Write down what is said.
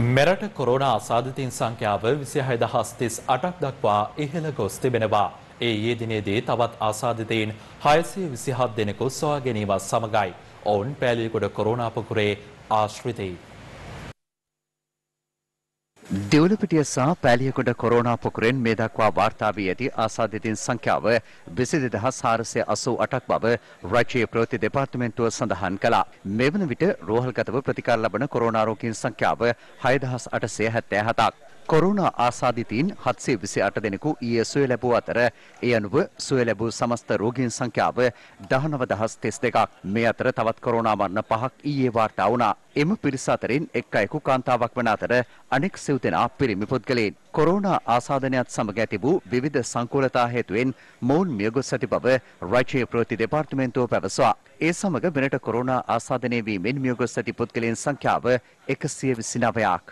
මෙරට කොරෝනා අසාධිතයින් සංඛ්‍යාව 26,38ක් දක්වා ඉහළ ගොස් තිබෙනවා. ඒ ඊයේ දිනේදී තවත් අසාධිතයින් 627 දෙනෙකු සොයා ගැනීමත් සමගයි. ඔවුන් පෑලියගොඩ කොරෝනා පොකුරේ ආශ්‍රිතයි. දෙවලපිටිය සහ පැලියකොට කොරෝනා පොකුරෙන් මේ දක්වා වාර්තා වී ඇති ආසාදිතින් සංඛ්‍යාව 22488ක් බව රාජ්‍ය ප්‍රවෘත්ති දෙපාර්තමේන්තුව සඳහන් කළා. මේ වන විට රෝහල්ගතව ප්‍රතිකාර ලබන කොරෝනා රෝගීන් සංඛ්‍යාව 6877ක්. කොරුණා ආසාධිතීන් හත්සේ විසි අට දෙනෙකු ඊය සුව ලැබූ අතර ඒ අනුව සුව ලැබූ සමස්ත රෝගීන් සංඛ්‍යාව දහනව දහස් තෙස් දෙකක් මේ අතර තවත් කොරුණා මරණ පහක් ඊයේ වාර්තා වුණා. එම පිරිස අතරින් එක් අයෙකු කාන්තාවක් වන අතර අනෙක් සිව් දෙනා පිරිමි පුද්ගලයන්. කොරෝනා ආසාදනයත් සමග ඇති වූ විවිධ සංකූලතා හේතුවෙන් මොවුන් මියගොස් ඇති බව රාජ්‍ය ප්‍රති දෙපාර්තමේන්තුව පැවසවා. ඒ සමග මෙරට කොරෝනා ආසාදනය වීමෙන් මියගොස් ඇති පුද්ගලයන් සංඛ්‍යාව 129ක්.